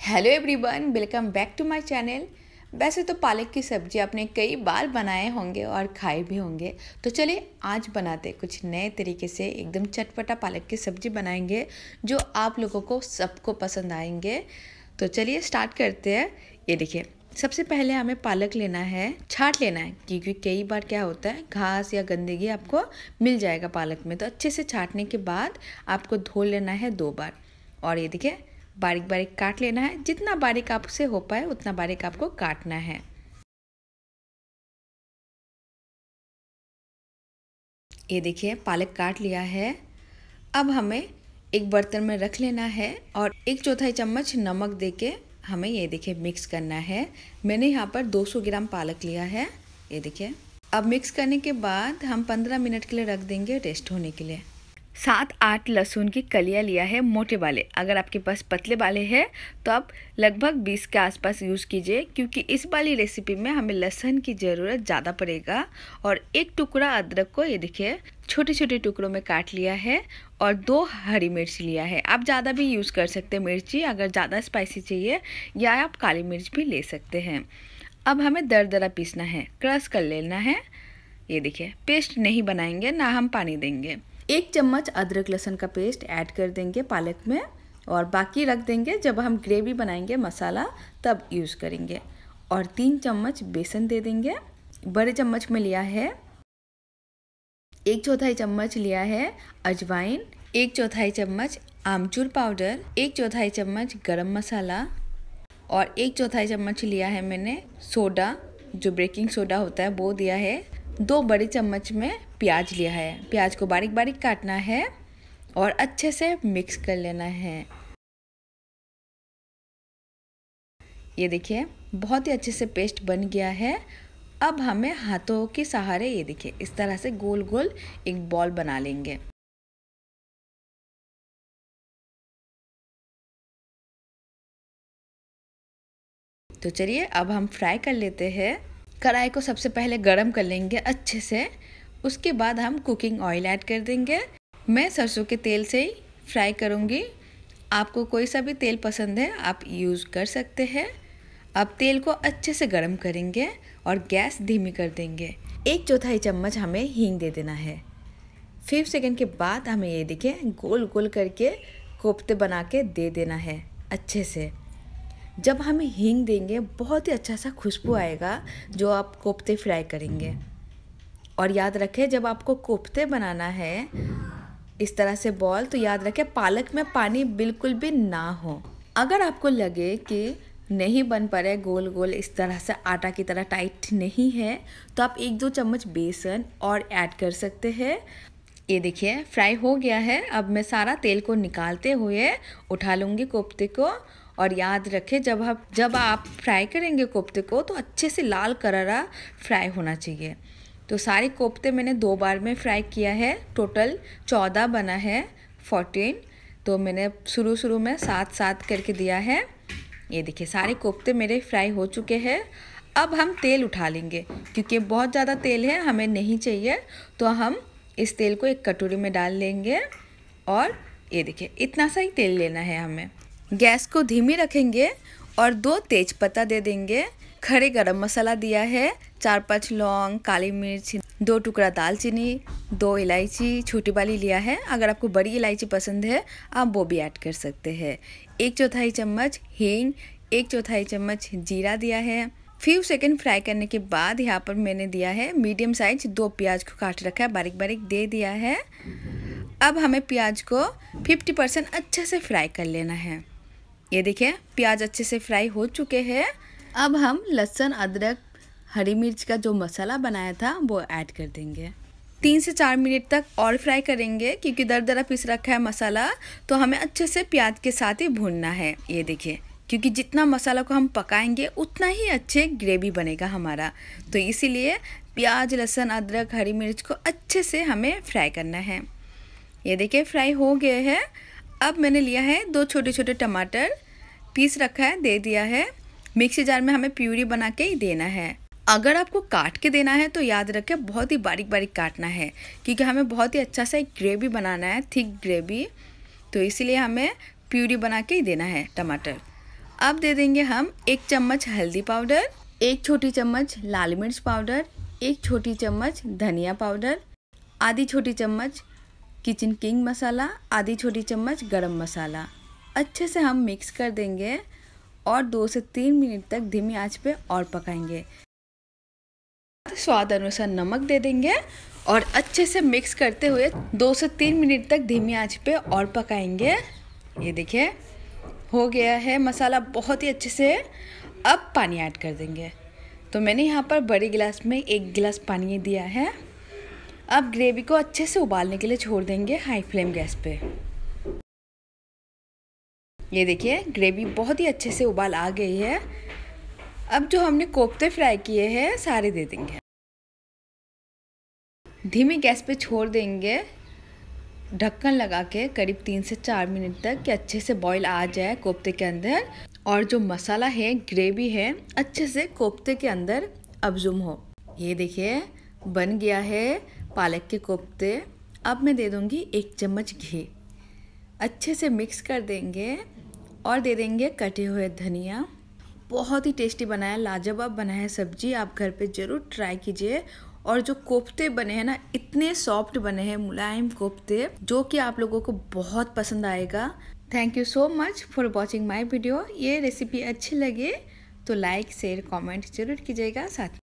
hello everyone welcome back to my channel वैसे तो पालक की सब्जी आपने कई बार बनाए होंगे और खाए भी होंगे तो चलिए आज बनाते कुछ नए तरीके से एकदम चटपटा पालक की सब्जी बनाएंगे जो आप लोगों को सबको पसंद आएंगे तो चलिए स्टार्ट करते हैं ये देखिए सबसे पहले हमें पालक लेना है छाट लेना है क्योंकि कई बार क्या होता है घास या गंदगी आपको मिल जाएगा पालक में तो अच्छे से छाटने के बाद आपको धो लेना है दो बार और ये देखिए बारीक बारीक काट लेना है जितना बारीक आपसे हो पाए उतना बारीक आपको काटना है ये देखिए पालक काट लिया है अब हमें एक बर्तन में रख लेना है और एक चौथाई चम्मच नमक देके हमें ये देखिए मिक्स करना है मैंने यहाँ पर 200 ग्राम पालक लिया है ये देखिए अब मिक्स करने के बाद हम 15 मिनट के लिए रख देंगे रेस्ट होने के लिए सात आठ लहसुन की कलियाँ लिया है मोटे वाले अगर आपके पास पतले वाले हैं तो आप लगभग बीस के आसपास यूज़ कीजिए क्योंकि इस वाली रेसिपी में हमें लहसुन की ज़रूरत ज़्यादा पड़ेगा और एक टुकड़ा अदरक को ये देखिए छोटे छोटे टुकड़ों में काट लिया है और दो हरी मिर्च लिया है आप ज़्यादा भी यूज़ कर सकते हैं मिर्ची अगर ज़्यादा स्पाइसी चाहिए या आप काली मिर्च भी ले सकते हैं अब हमें दर दरा पीसना है क्रश कर लेना है ये देखिए पेस्ट नहीं बनाएंगे ना हम पानी देंगे एक चम्मच अदरक लहसुन का पेस्ट ऐड कर देंगे पालक में और बाकी रख देंगे जब हम ग्रेवी बनाएंगे मसाला तब यूज़ करेंगे और तीन चम्मच बेसन दे देंगे बड़े चम्मच में लिया है एक चौथाई चम्मच लिया है अजवाइन एक चौथाई चम्मच आमचूर पाउडर एक चौथाई चम्मच गरम मसाला और एक चौथाई चम्मच लिया है मैंने सोडा जो बेकिंग सोडा होता है वो दिया है दो बड़े चम्मच में प्याज लिया है प्याज को बारीक बारीक काटना है और अच्छे से मिक्स कर लेना है ये देखिए बहुत ही अच्छे से पेस्ट बन गया है अब हमें हाथों के सहारे ये देखिए इस तरह से गोल गोल एक बॉल बना लेंगे तो चलिए अब हम फ्राई कर लेते हैं कढ़ाई को सबसे पहले गर्म कर लेंगे अच्छे से उसके बाद हम कुकिंग ऑयल ऐड कर देंगे मैं सरसों के तेल से ही फ्राई करूँगी आपको कोई सा भी तेल पसंद है आप यूज़ कर सकते हैं अब तेल को अच्छे से गर्म करेंगे और गैस धीमी कर देंगे एक चौथाई चम्मच हमें हींग दे देना है फिफ्थ सेकेंड के बाद हमें ये देखिए गोल गोल करके कोफ्ते बना के दे देना है अच्छे से जब हम हींग देंगे बहुत ही अच्छा सा खुशबू आएगा जो आप कोफ्ते फ्राई करेंगे और याद रखें जब आपको कोफ्ते बनाना है इस तरह से बॉल तो याद रखें पालक में पानी बिल्कुल भी ना हो अगर आपको लगे कि नहीं बन पा रहे गोल गोल इस तरह से आटा की तरह टाइट नहीं है तो आप एक दो चम्मच बेसन और ऐड कर सकते हैं ये देखिए फ्राई हो गया है अब मैं सारा तेल को निकालते हुए उठा लूँगी कोफ्ते को और याद रखें जब आप जब आप फ्राई करेंगे कोफ्ते को तो अच्छे से लाल करारा फ्राई होना चाहिए तो सारे कोफ्ते मैंने दो बार में फ्राई किया है टोटल चौदह बना है फोर्टीन तो मैंने शुरू शुरू में सात सात करके दिया है ये देखिए सारे कोफ्ते मेरे फ्राई हो चुके हैं अब हम तेल उठा लेंगे क्योंकि बहुत ज़्यादा तेल है हमें नहीं चाहिए तो हम इस तेल को एक कटोरी में डाल लेंगे और ये देखिए इतना सा ही तेल लेना है हमें गैस को धीमी रखेंगे और दो तेज पत्ता दे देंगे खड़े गरम मसाला दिया है चार पांच लौंग काली मिर्च दो टुकड़ा दालचीनी दो इलायची छोटी वाली लिया है अगर आपको बड़ी इलायची पसंद है आप वो भी ऐड कर सकते हैं एक चौथाई चम्मच हींग एक चौथाई चम्मच जीरा दिया है फ्यू सेकेंड फ्राई करने के बाद यहाँ पर मैंने दिया है मीडियम साइज दो प्याज को काट रखा है बारीक बारीक दे दिया है अब हमें प्याज को 50 परसेंट अच्छे से फ्राई कर लेना है ये देखिए प्याज अच्छे से फ्राई हो चुके हैं अब हम लहसुन अदरक हरी मिर्च का जो मसाला बनाया था वो ऐड कर देंगे तीन से चार मिनट तक और फ्राई करेंगे क्योंकि दर दरा पीस रखा है मसाला तो हमें अच्छे से प्याज के साथ ही भूनना है ये देखिए क्योंकि जितना मसाला को हम पकाएंगे उतना ही अच्छे ग्रेवी बनेगा हमारा तो इसीलिए प्याज लहसुन अदरक हरी मिर्च को अच्छे से हमें फ्राई करना है ये देखिए फ्राई हो गए हैं अब मैंने लिया है दो छोटे छोटे टमाटर पीस रखा है दे दिया है मिक्सी जार में हमें प्यूरी बना के ही देना है अगर आपको काट के देना है तो याद रखें बहुत ही बारीक बारीक काटना है क्योंकि हमें बहुत ही अच्छा सा एक ग्रेवी बनाना है थिक ग्रेवी तो इसीलिए हमें प्यूरी बना के ही देना है टमाटर अब दे देंगे हम एक चम्मच हल्दी पाउडर एक छोटी चम्मच लाल मिर्च पाउडर एक छोटी चम्मच धनिया पाउडर आधी छोटी चम्मच किचन किंग मसाला आधी छोटी चम्मच गरम मसाला अच्छे से हम मिक्स कर देंगे और दो से तीन मिनट तक धीमी आंच पे और पकाएंगे स्वाद अनुसार नमक दे देंगे और अच्छे से मिक्स करते हुए दो से तीन मिनट तक धीमी आंच पे और पकाएंगे ये देखिए हो गया है मसाला बहुत ही अच्छे से अब पानी ऐड कर देंगे तो मैंने यहाँ पर बड़े गिलास में एक गिलास पानी दिया है अब ग्रेवी को अच्छे से उबालने के लिए छोड़ देंगे हाई फ्लेम गैस पे ये देखिए ग्रेवी बहुत ही अच्छे से उबाल आ गई है अब जो हमने कोफ्ते फ्राई किए हैं सारे दे देंगे धीमी गैस पे छोड़ देंगे ढक्कन लगा के करीब तीन से चार मिनट तक कि अच्छे से बॉईल आ जाए कोफ्ते के अंदर और जो मसाला है ग्रेवी है अच्छे से कोफ्ते के अंदर अब्जुम हो ये देखिए बन गया है पालक के कोफ्ते अब मैं दे दूँगी एक चम्मच घी अच्छे से मिक्स कर देंगे और दे देंगे कटे हुए धनिया बहुत ही टेस्टी बनाया है लाजवाब बना है सब्जी आप घर पे ज़रूर ट्राई कीजिए और जो कोफ्ते बने हैं ना इतने सॉफ्ट बने हैं मुलायम कोफ्ते जो कि आप लोगों को बहुत पसंद आएगा thank you so much for watching my video ये रेसिपी अच्छी लगे तो लाइक शेयर कॉमेंट जरूर कीजिएगा साथ